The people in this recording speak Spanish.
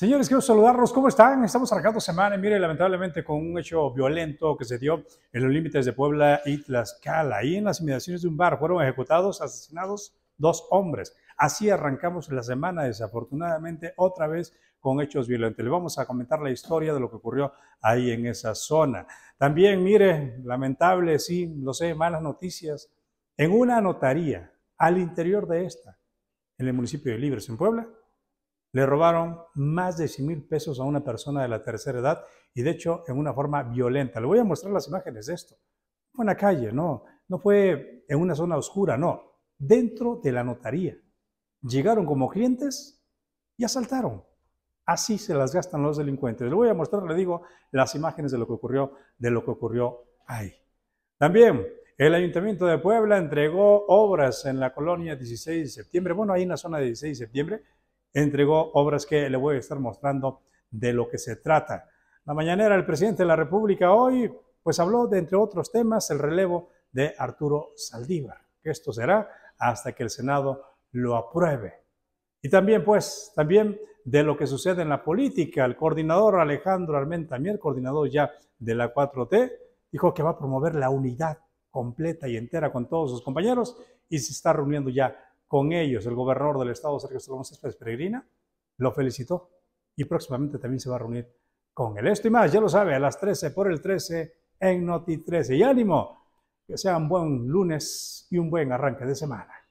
Señores, quiero saludarlos. ¿Cómo están? Estamos arrancando semana y mire, lamentablemente con un hecho violento que se dio en los límites de Puebla y Tlaxcala. Ahí en las inmediaciones de un bar fueron ejecutados, asesinados dos hombres. Así arrancamos la semana, desafortunadamente, otra vez con hechos violentos. Le vamos a comentar la historia de lo que ocurrió ahí en esa zona. También, mire, lamentable, sí, lo sé, malas noticias. En una notaría al interior de esta, en el municipio de Libres, en Puebla, le robaron más de 100 mil pesos a una persona de la tercera edad y de hecho en una forma violenta. Le voy a mostrar las imágenes de esto. Fue en la calle, no, no fue en una zona oscura, no, dentro de la notaría. Llegaron como clientes y asaltaron. Así se las gastan los delincuentes. Le voy a mostrar, le digo, las imágenes de lo que ocurrió, de lo que ocurrió ahí. También el Ayuntamiento de Puebla entregó obras en la colonia 16 de septiembre, bueno, ahí en la zona de 16 de septiembre, entregó obras que le voy a estar mostrando de lo que se trata. La mañanera el presidente de la República hoy, pues habló de, entre otros temas, el relevo de Arturo Saldívar, que esto será hasta que el Senado lo apruebe. Y también, pues, también de lo que sucede en la política. El coordinador Alejandro Armenta Mier, coordinador ya de la 4T, dijo que va a promover la unidad completa y entera con todos sus compañeros y se está reuniendo ya con ellos, el gobernador del estado, Sergio Salomón Céspedes Peregrina, lo felicitó y próximamente también se va a reunir con él. Esto y más, ya lo sabe, a las 13 por el 13 en Noti 13. Y ánimo, que sea un buen lunes y un buen arranque de semana.